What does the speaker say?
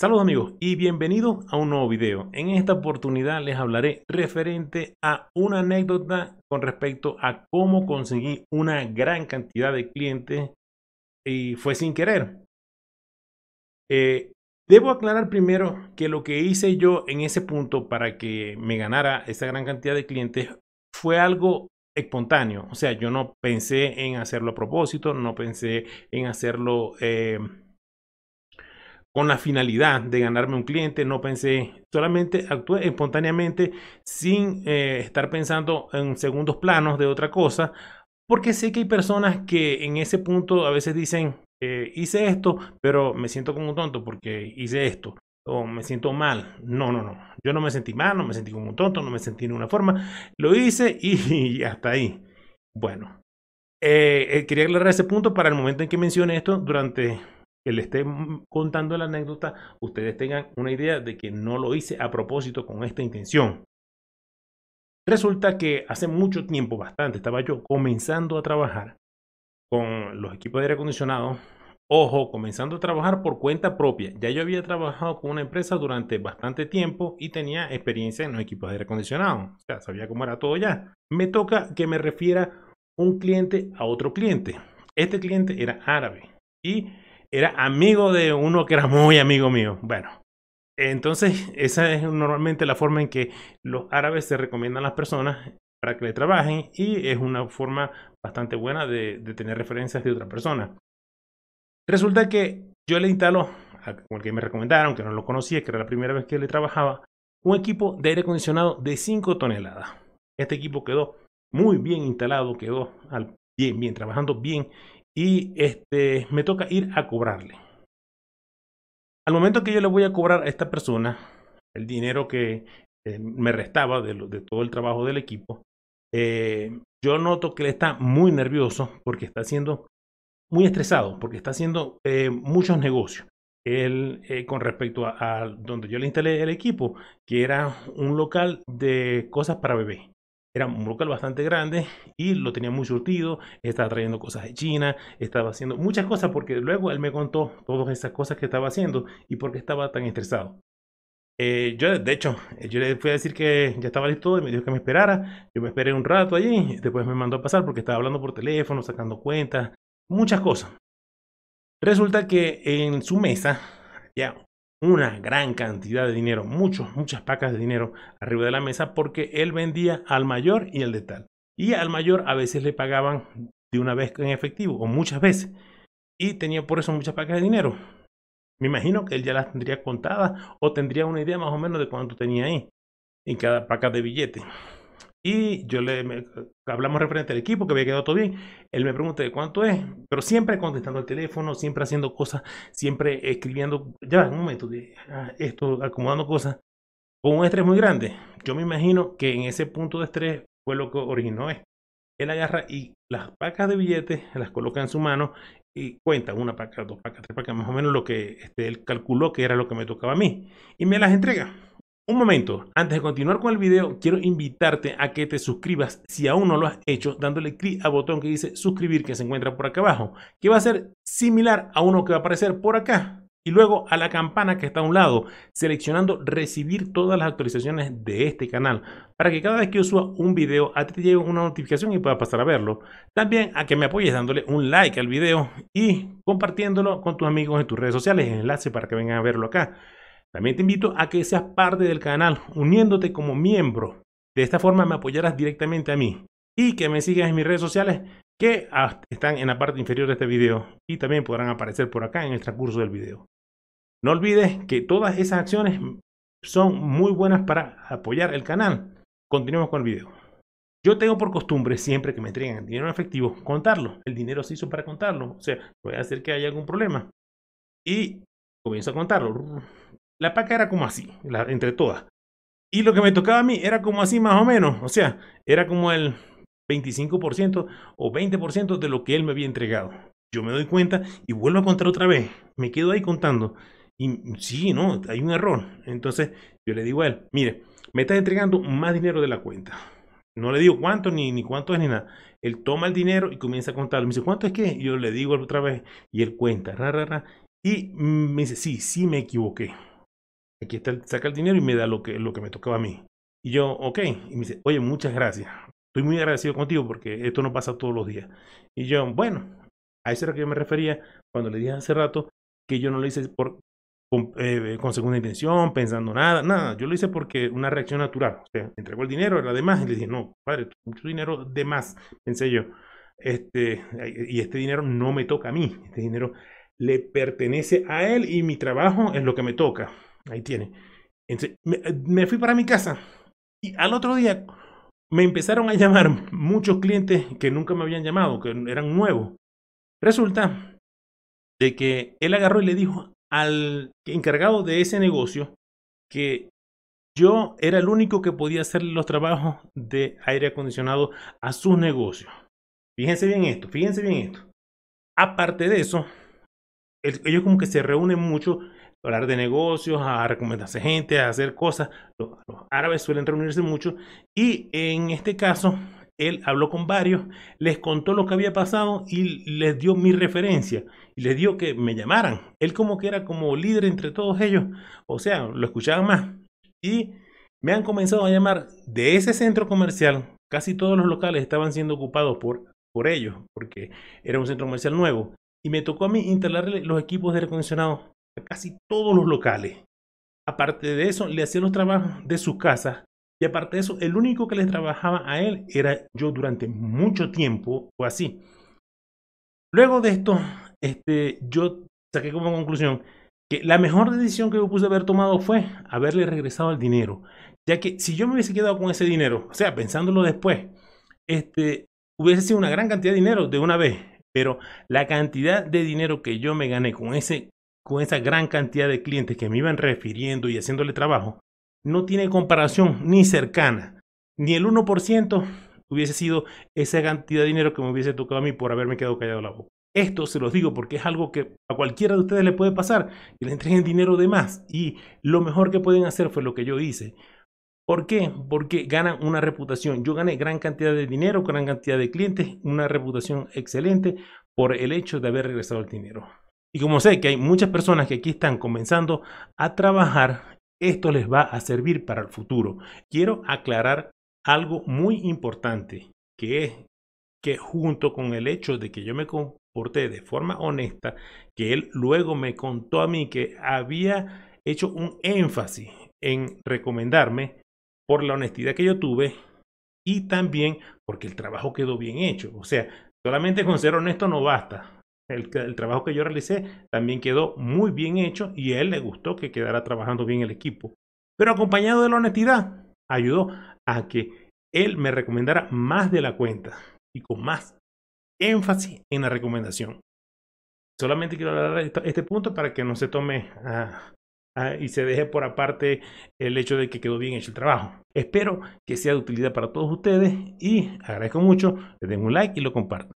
Saludos amigos y bienvenidos a un nuevo video. En esta oportunidad les hablaré referente a una anécdota con respecto a cómo conseguí una gran cantidad de clientes y fue sin querer. Eh, debo aclarar primero que lo que hice yo en ese punto para que me ganara esa gran cantidad de clientes fue algo espontáneo. O sea, yo no pensé en hacerlo a propósito, no pensé en hacerlo... Eh, con la finalidad de ganarme un cliente, no pensé, solamente actué espontáneamente sin eh, estar pensando en segundos planos de otra cosa, porque sé que hay personas que en ese punto a veces dicen, eh, hice esto, pero me siento como un tonto porque hice esto, o me siento mal. No, no, no, yo no me sentí mal, no me sentí como un tonto, no me sentí de una forma, lo hice y, hasta ahí. Bueno, eh, quería aclarar ese punto para el momento en que mencioné esto durante que le esté contando la anécdota, ustedes tengan una idea de que no lo hice a propósito con esta intención. Resulta que hace mucho tiempo, bastante, estaba yo comenzando a trabajar con los equipos de aire acondicionado. Ojo, comenzando a trabajar por cuenta propia. Ya yo había trabajado con una empresa durante bastante tiempo y tenía experiencia en los equipos de aire acondicionado. O sea, sabía cómo era todo ya. Me toca que me refiera un cliente a otro cliente. Este cliente era árabe y era amigo de uno que era muy amigo mío. Bueno, entonces esa es normalmente la forma en que los árabes se recomiendan a las personas para que le trabajen y es una forma bastante buena de, tener referencias de otra persona. Resulta que yo le instaló, como el que me recomendaron, que no lo conocía, que era la primera vez que le trabajaba, un equipo de aire acondicionado de 5 toneladas. Este equipo quedó muy bien instalado, quedó al, bien, bien, trabajando bien y este, me toca ir a cobrarle. Al momento que yo le voy a cobrar a esta persona el dinero que eh, me restaba de, todo el trabajo del equipo, eh, yo noto que él está muy nervioso porque está siendo muy estresado, porque está haciendo eh, muchos negocios. Él, con respecto a, a donde yo le instalé el equipo, que era un local de cosas para bebés. Era un local bastante grande y lo tenía muy surtido. Estaba trayendo cosas de China, estaba haciendo muchas cosas porque luego él me contó todas esas cosas que estaba haciendo y por qué estaba tan estresado. Eh, yo, de hecho, eh, yo le fui a decir que ya estaba listo y me dijo que me esperara. Yo me esperé un rato allí, después me mandó a pasar porque estaba hablando por teléfono, sacando cuentas, muchas cosas. Resulta que en su mesa ya una gran cantidad de dinero, muchos, muchas pacas de dinero arriba de la mesa porque él vendía al mayor y al de tal. Y al mayor a veces le pagaban de una vez en efectivo o muchas veces. Y tenía por eso muchas pacas de dinero. Me imagino que él ya las tendría contadas o tendría una idea más o menos de cuánto tenía ahí en cada paca de billete. Y yo le hablamos referente al equipo, que había quedado todo bien. Él me pregunta de cuánto es, pero siempre contestando el teléfono, siempre haciendo cosas, siempre escribiendo. Ya, en un momento, de, ah, esto, acomodando cosas, con un estrés muy grande. Yo me imagino que en ese punto de estrés fue lo que originó esto. Él agarra y las pacas de billetes las coloca en su mano y cuenta una paca, dos pacas, tres pacas, más o menos lo que este, él calculó que era lo que me tocaba a mí. Y me las entrega un momento, antes de continuar con el video, quiero invitarte a que te suscribas si aún no lo has hecho, dándole clic al botón que dice suscribir que se encuentra por acá abajo, que va a ser similar a uno que va a aparecer por acá. Y luego a la campana que está a un lado, seleccionando recibir todas las actualizaciones de este canal, para que cada vez que yo suba un video a ti te llegue una notificación y puedas pasar a verlo. También a que me apoyes dándole un like al video y compartiéndolo con tus amigos en tus redes sociales, enlace para que vengan a verlo acá. También te invito a que seas parte del canal uniéndote como miembro. De esta forma me apoyarás directamente a mí y que me sigas en mis redes sociales que están en la parte inferior de este video y también podrán aparecer por acá en el transcurso del video. No olvides que todas esas acciones son muy buenas para apoyar el canal. Continuemos con el video. Yo tengo por costumbre siempre que me entregan dinero en efectivo contarlo. El dinero se hizo para contarlo. O sea, voy a hacer que haya algún problema. Y comienzo a contarlo la paca era como así, entre todas. Y lo que me tocaba a mí era como así más o menos, o sea, era como el 25% o 20% de lo que él me había entregado. Yo me doy cuenta y vuelvo a contar otra vez, me quedo ahí contando. Y sí, no, hay un error. Entonces yo le digo a él, mire, me estás entregando más dinero de la cuenta. No le digo cuánto, ni, ni cuánto es, ni nada. Él toma el dinero y comienza a contarlo. Me dice, ¿cuánto es qué? yo le digo otra vez. Y él cuenta, ra, ra, ra. Y me dice, sí, sí me equivoqué aquí está, saca el dinero y me da lo que, lo que me tocaba a mí. Y yo, ok, y me dice, oye, muchas gracias, estoy muy agradecido contigo porque esto no pasa todos los días. Y yo, bueno, a eso era que yo me refería cuando le dije hace rato que yo no lo hice por, con, eh, segunda intención, pensando nada, nada. Yo lo hice porque una reacción natural. O sea, entregó el dinero, era de más, y le dije, no, padre, mucho dinero de más, pensé yo. Este, y este dinero no me toca a mí, este dinero le pertenece a él y mi trabajo es lo que me toca. Ahí tiene. Eh, me, fui para mi casa y al otro día me empezaron a llamar muchos clientes que nunca me habían llamado, que eran nuevos. Resulta de que él agarró y le dijo al encargado de ese negocio que yo era el único que podía hacer los trabajos de aire acondicionado a su negocio. Fíjense bien esto, fíjense bien esto. Aparte de eso, ellos como que se reúnen mucho hablar de negocios, a recomendarse gente, a hacer cosas. Los, árabes suelen reunirse mucho y en este caso él habló con varios, les contó lo que había pasado y les dio mi referencia y les dio que me llamaran. Él como que era como líder entre todos ellos, o sea, lo escuchaban más y me han comenzado a llamar de ese centro comercial. Casi todos los locales estaban siendo ocupados por, por ellos, porque era un centro comercial nuevo. Y me tocó a mí instalarle los equipos de aire casi todos los locales. Aparte de eso, le hacía los trabajos de sus casas y aparte de eso, el único que le trabajaba a él era yo durante mucho tiempo o así. Luego de esto, este, yo saqué como conclusión que la mejor decisión que yo pude haber tomado fue haberle regresado el dinero. Ya que si yo me hubiese quedado con ese dinero, o sea, pensándolo después, este, hubiese sido una gran cantidad de dinero de una vez. Pero la cantidad de dinero que yo me gané con ese con esa gran cantidad de clientes que me iban refiriendo y haciéndole trabajo, no tiene comparación ni cercana. Ni el 1% hubiese sido esa cantidad de dinero que me hubiese tocado a mí por haberme quedado callado la boca. Esto se los digo porque es algo que a cualquiera de ustedes le puede pasar, que le entreguen dinero de más. Y lo mejor que pueden hacer fue lo que yo hice. ¿Por qué? Porque ganan una reputación. Yo gané gran cantidad de dinero, gran cantidad de clientes, una reputación excelente por el hecho de haber regresado el dinero. Y como sé que hay muchas personas que aquí están comenzando a trabajar, esto les va a servir para el futuro. Quiero aclarar algo muy importante, que es que junto con el hecho de que yo me comporté de forma honesta, que él luego me contó a mí que había hecho un énfasis en recomendarme por la honestidad que yo tuve y también porque el trabajo quedó bien hecho. O sea, solamente con ser honesto no basta el, trabajo que yo realicé también quedó muy bien hecho y a él le gustó que quedara trabajando bien el equipo. Pero acompañado de la honestidad, ayudó a que él me recomendara más de la cuenta y con más énfasis en la recomendación. Solamente quiero hablar este punto para que no se tome ah, ah, y se deje por aparte el hecho de que quedó bien hecho el trabajo. Espero que sea de utilidad para todos ustedes y agradezco mucho, le den un like y lo compartan.